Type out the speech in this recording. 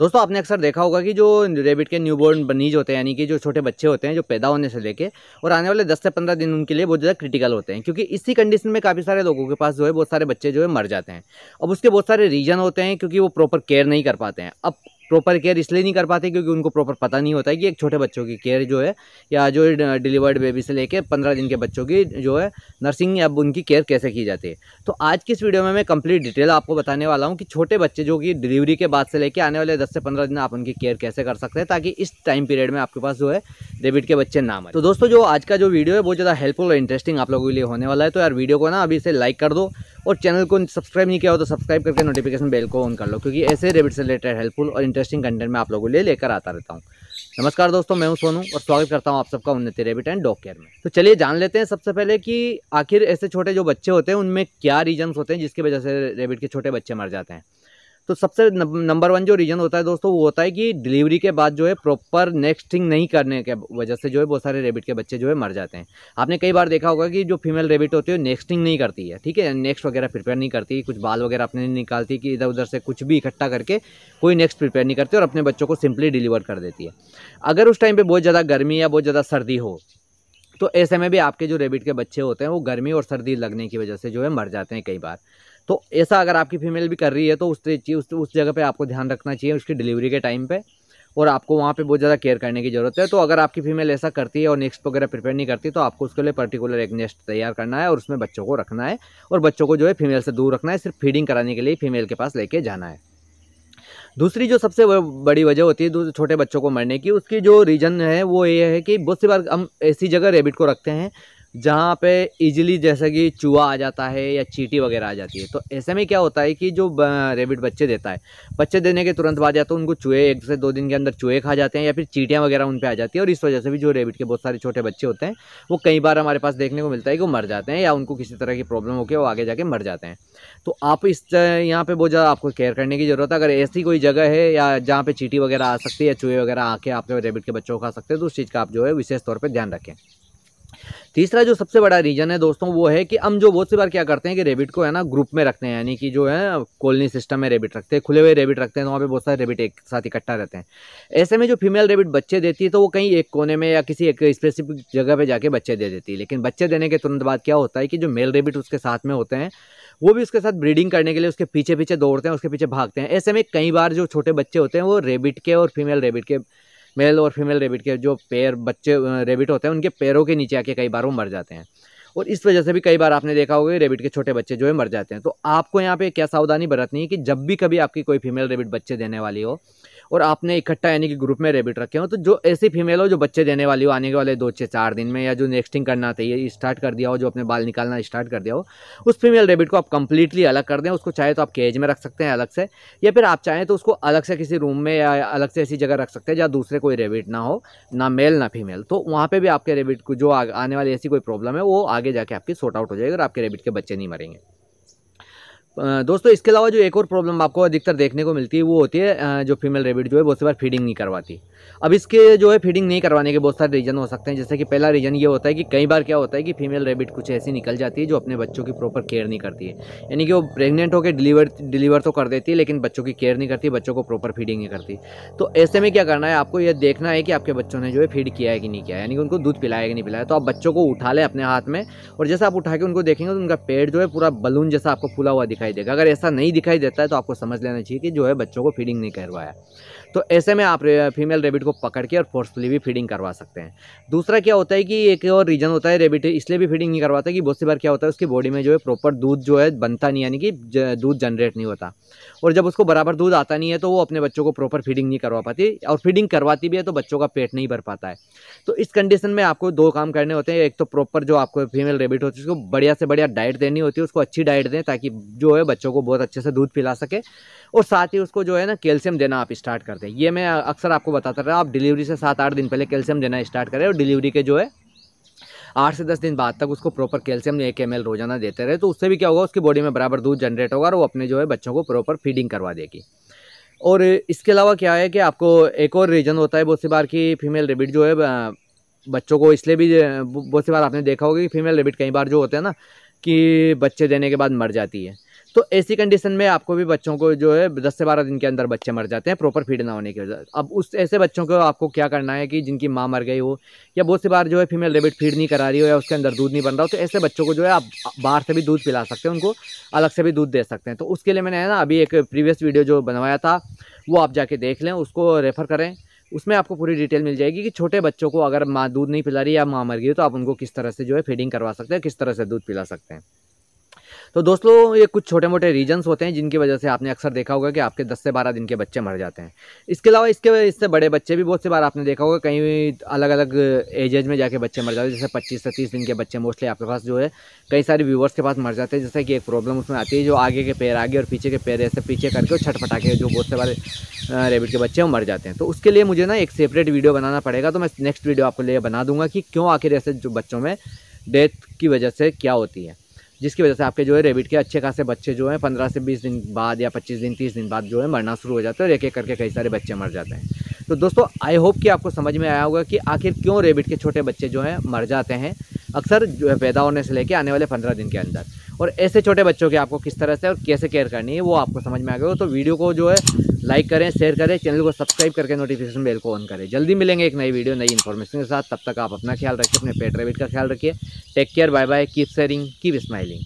दोस्तों आपने अक्सर देखा होगा कि जो रेबिट के न्यूबॉर्न बनीज होते हैं यानी कि जो छोटे बच्चे होते हैं जो पैदा होने से लेके और आने वाले 10 से 15 दिन उनके लिए बहुत ज़्यादा क्रिटिकल होते हैं क्योंकि इसी कंडीशन में काफ़ी सारे लोगों के पास जो है बहुत सारे बच्चे जो है मर जाते हैं अब उसके बहुत सारे रीज़न होते हैं क्योंकि वो प्रॉपर केयर नहीं कर पाते हैं अब प्रॉपर केयर इसलिए नहीं कर पाते क्योंकि उनको प्रॉपर पता नहीं होता है कि एक छोटे बच्चों की केयर जो है या जो डिलीवर्ड बेबी से लेकर पंद्रह दिन के बच्चों की जो है नर्सिंग अब उनकी केयर कैसे की जाती है तो आज की इस वीडियो में मैं कंप्लीट डिटेल आपको बताने वाला हूँ कि छोटे बच्चे जो कि डिलीवरी के बाद से लेकर आने वाले दस से पंद्रह दिन आप उनकी केयर कैसे कर सकते हैं ताकि इस टाइम पीरियड में आपके पास जो है डेबिट के बच्चे नाम आए तो दोस्तों जो आज का जो वीडियो है बहुत ज़्यादा हेल्पफुल और इंटरेस्टिंग आप लोगों के लिए होने वाला है तो यार वीडियो को ना अभी से लाइक कर दो और चैनल को सब्सक्राइब नहीं किया हो तो सब्सक्राइब करके नोटिफिकेशन बेल को ऑन कर लो क्योंकि ऐसे रेबिट से रिलेटेड हेल्पफुल और इंटरेस्टिंग कंटेंट मैं आप लोगों के लिए लेकर आता रहता हूँ नमस्कार दोस्तों मैं हूं सोनू और स्वागत करता हूं आप सबका उन्नति रेबिट एंड डॉग केयर में तो चलिए जान लेते हैं सबसे पहले कि आखिर ऐसे छोटे जो बच्चे होते हैं उनमें क्या रीजंस होते हैं जिसकी वजह से रेबिट के छोटे बच्चे मर जाते हैं तो सबसे नंबर वन जो रीज़न होता है दोस्तों वो होता है कि डिलीवरी के बाद जो है प्रॉपर नेक्स्टिंग नहीं करने के वजह से जो है बहुत सारे रेबिट के बच्चे जो है मर जाते हैं आपने कई बार देखा होगा कि जो फीमेल रेबिट होती है नेक्स्टिंग नहीं करती है ठीक है नेक्स्ट वगैरह प्रिपेयर नहीं करती कुछ बाल वगैरह अपने नहीं निकालती कि इधर उधर से कुछ भी इकट्ठा करके कोई नेक्स्ट प्रिपेयर नहीं करती और अपने बच्चों को सिंपली डिलीवर कर देती है अगर उस टाइम पर बहुत ज़्यादा गर्मी या बहुत ज़्यादा सर्दी हो तो ऐसे में भी आपके जो रेबिट के बच्चे होते हैं वो गर्मी और सर्दी लगने की वजह से जो है मर जाते हैं कई बार तो ऐसा अगर आपकी फीमेल भी कर रही है तो उस उस, उस जगह पर आपको ध्यान रखना चाहिए उसकी डिलीवरी के टाइम पर और आपको वहाँ पे बहुत ज़्यादा केयर करने की ज़रूरत है तो अगर आपकी फीमेल ऐसा करती है और नेक्स्ट वगैरह प्रिपेयर नहीं करती तो आपको उसके लिए पर्टिकुलर एक नेस्ट तैयार करना है और उसमें बच्चों को रखना है और बच्चों को जो है फीमेल से दूर रखना है सिर्फ फीडिंग कराने के लिए फीमेल के पास लेके जाना है दूसरी जो सबसे बड़ी वजह होती है छोटे बच्चों को मरने की उसकी जो रीज़न है वो ये है कि बहुत सी बार हम ऐसी जगह रेबिट को रखते हैं जहाँ पे इजीली जैसे कि चूहा आ जाता है या चीटी वगैरह आ जाती है तो ऐसे में क्या होता है कि जो रेबिट बच्चे देता है बच्चे देने के तुरंत बाद या तो उनको चूहे एक से दो दिन के अंदर चूहे खा जाते हैं या फिर चीटियाँ वगैरह उन पर आ जाती है और इस वजह से भी जो रेबिट के बहुत सारे छोटे बच्चे होते हैं वो कई बार हमारे पास देखने को मिलता है कि वो मर जाते हैं या उनको किसी तरह की प्रॉब्लम होकर वो आगे जाके मर जाते हैं तो आप इस यहाँ पर बहुत ज़्यादा आपको केयर करने की ज़रूरत है अगर ऐसी कोई जगह है या जहाँ पर चीटी वगैरह आ सकती है या चूहे वगैरह आके आपके रेबिट के बच्चों को खा सकते हैं तो उस चीज़ का आप जो है विशेष तौर पर ध्यान रखें तीसरा जो सबसे बड़ा रीजन है दोस्तों वो है कि हम जो बहुत सी बार क्या करते हैं कि रेबिट को है ना ग्रुप में रखते हैं यानी कि जो है कॉलोनी सिस्टम में रेबिट रखते हैं खुले हुए रेबिट रखते हैं तो वहाँ पे बहुत सारे रेबिट एक साथ इकट्ठा रहते हैं ऐसे में जो फीमेल रेबिट बच्चे देती है तो वो कहीं एक कोने में या किसी एक स्पेसिफिक जगह पर जाके बच्चे दे देती है लेकिन बच्चे देने के तुरंत बाद क्या होता है कि जो मेल रेबिट उसके साथ में होते हैं वो भी उसके साथ ब्रीडिंग करने के लिए उसके पीछे पीछे दौड़ते हैं उसके पीछे भागते हैं ऐसे में कई बार जो छोटे बच्चे होते हैं वो रेबिट के और फीमेल रेबिट के मेल और फीमेल रेबिट के जो पैर बच्चे रेबिट होते हैं उनके पैरों के नीचे आके कई बार वो मर जाते हैं और इस वजह से भी कई बार आपने देखा होगा रेबिट के छोटे बच्चे जो है मर जाते हैं तो आपको यहाँ पे क्या सावधानी बरतनी है कि जब भी कभी आपकी कोई फीमेल रेबिट बच्चे देने वाली हो और आपने इकट्ठा यानी कि ग्रुप में रेबिट रखे हो तो जो ऐसी फीमेल हो जो बच्चे देने वाली हो आने के वाले दो छः चार दिन में या जो नेक्स्टिंग करना चाहिए स्टार्ट कर दिया हो जो अपने बाल निकालना स्टार्ट कर दिया हो उस फीमेल रेबिट को आप कंप्लीटली अलग कर दें उसको चाहे तो आप केज में रख सकते हैं अलग से या फिर आप चाहें तो उसको अलग से किसी रूम में या अलग से ऐसी जगह रख सकते हैं जहाँ दूसरे कोई रेबिट ना हो ना मेल ना फीमेल तो वहाँ पर भी आपके रेबिट को जो आने वाली ऐसी कोई प्रॉब्लम है वो आगे जाके आपकी सॉर्ट आउट हो जाएगी और आपके रेबिट के बच्चे नहीं मरेंगे दोस्तों इसके अलावा जो एक और प्रॉब्लम आपको अधिकतर देखने को मिलती है वो होती है जो फीमेल रेबिट जो है बहुत सी बार फीडिंग नहीं करवाती अब इसके जो है फीडिंग नहीं करवाने के बहुत सारे रीज़न हो सकते हैं जैसे कि पहला रीज़न ये होता है कि कई बार क्या होता है कि फीमेल रेबिट कुछ ऐसी निकल जाती है जो अपने बच्चों की प्रॉपर केयर नहीं करती है यानी कि वो प्रेगनेंट होकर डिलीवर डिलीवर तो कर देती है लेकिन बच्चों की केयर नहीं करती बच्चों को प्रॉपर फीडिंग नहीं करती तो ऐसे में क्या करना है आपको यह देखना है कि आपके बच्चों ने जो है फीड किया है कि नहीं किया यानी कि उनको दूध पिलाया कि नहीं पिलाया तो आप बच्चों को उठा लें अपने हाथ में और जैसे आप उठा के उनको देखेंगे तो उनका पेट जो है पूरा बलून जैसा आपको फूला हुआ दिखाई दिखाई देगा अगर ऐसा नहीं दिखाई देता है तो आपको समझ लेना चाहिए कि जो है बच्चों को फीडिंग नहीं करवाया तो ऐसे में आप फीमेल रेबिट को पकड़ के और फोर्सफुली भी फीडिंग करवा सकते हैं दूसरा क्या होता है कि एक और रीज़न होता है रेबिट इसलिए भी फीडिंग नहीं करवाता कि बहुत सी बार क्या होता है उसकी बॉडी में जो है प्रॉपर दूध जो है बनता नहीं यानी कि दूध जनरेट नहीं होता और जब उसको बराबर दूध आता नहीं है तो वो अपने बच्चों को प्रॉपर फीडिंग नहीं करवा पाती और फीडिंग करवाती भी है तो बच्चों का पेट नहीं भर पाता है तो इस कंडीशन में आपको दो काम करने होते हैं एक तो प्रॉपर जो आपको फीमेल रेबिट होती है उसको बढ़िया से बढ़िया डाइट देनी होती है उसको अच्छी डाइट दें ताकि जो जो है बच्चों को बहुत अच्छे से दूध पिला सके और साथ ही उसको जो है ना कैल्शियम देना आप स्टार्ट कर दें ये मैं अक्सर आपको बताता रहा आप डिलीवरी से सात आठ दिन पहले कैल्शियम देना स्टार्ट करें और डिलीवरी के जो है आठ से दस दिन बाद तक उसको प्रॉपर कैल्शियम एक एम रोजाना देते रहे तो उससे भी क्या होगा उसकी बॉडी में बराबर दूध जनरेट होगा और वो अपने जो है बच्चों को प्रॉपर फीडिंग करवा देगी और इसके अलावा क्या है कि आपको एक और रीज़न होता है बहुत सी बार की फीमेल रेबिट जो है बच्चों को इसलिए भी बहुत सी बार आपने देखा होगा कि फीमेल रेबिट कई बार जो होते हैं ना कि बच्चे देने के बाद मर जाती है तो ऐसी कंडीशन में आपको भी बच्चों को जो है दस से बारह दिन के अंदर बच्चे मर जाते हैं प्रॉपर फीड ना होने की वजह अब उस ऐसे बच्चों को आपको क्या करना है कि जिनकी माँ मर गई हो या बहुत सी बार जो है फीमेल रेबिट फीड नहीं करा रही हो या उसके अंदर दूध नहीं बन रहा हो तो ऐसे बच्चों को जो है आप बाहर से भी दूध पिला सकते हैं उनको अलग से भी दूध दे सकते हैं तो उसके लिए मैंने है ना अभी एक प्रीवियस वीडियो जो बनवाया था वो आप जाके देख लें उसको रेफ़र करें उसमें आपको पूरी डिटेल मिल जाएगी कि छोटे बच्चों को अगर माँ दूध नहीं पिला रही या माँ मर गई तो आप उनको किस तरह से जो है फीडिंग करवा सकते हैं किस तरह से दूध पिला सकते हैं तो दोस्तों ये कुछ छोटे मोटे रीजन्स होते हैं जिनकी वजह से आपने अक्सर देखा होगा कि आपके 10 से 12 दिन के बच्चे मर जाते हैं इसके अलावा इसके इससे बड़े बच्चे भी बहुत से बार आपने देखा होगा कहीं अलग अलग एजेज में जाके बच्चे मर जाते हैं जैसे पच्चीस से तीस दिन के बच्चे मोस्टली आपके पास जो है कई सारे व्यूवर्स के पास मर जाते हैं जैसे कि एक प्रॉब्लम उसमें आती है जो आगे के पैर आगे और पीछे के पैर ऐसे पीछे करके छटपटा के जो बहुत से बार रेबिट के बच्चे मर जाते हैं तो उसके लिए मुझे ना एक सेपरेट वीडियो बनाना पड़ेगा तो मैं नेक्स्ट वीडियो आपके लिए बना दूंगा कि क्यों आखिर ऐसे जो बच्चों में डेथ की वजह से क्या होती है जिसकी वजह से आपके जो है रेबिट के अच्छे खासे बच्चे जो हैं पंद्रह से बीस दिन बाद या पच्चीस दिन तीस दिन बाद जो है मरना शुरू हो जाता है और एक एक करके कई सारे बच्चे मर जाते हैं तो दोस्तों आई होप कि आपको समझ में आया होगा कि आखिर क्यों रेबिट के छोटे बच्चे जो हैं मर जाते हैं अक्सर जो है पैदा होने से लेकर आने वाले पंद्रह दिन के अंदर और ऐसे छोटे बच्चों के आपको किस तरह से और कैसे केयर करनी है वो आपको समझ में आ गया हो तो वीडियो को जो है लाइक करें शेयर करें चैनल को सब्सक्राइब करके नोटिफिकेशन बेल को ऑन करें जल्दी मिलेंगे एक नई वीडियो नई इन्फॉर्मेशन के साथ तब तक आप अपना ख्याल रखिए अपने पेट रेबिट का ख्याल रखिए take care bye bye keep sharing keep smiling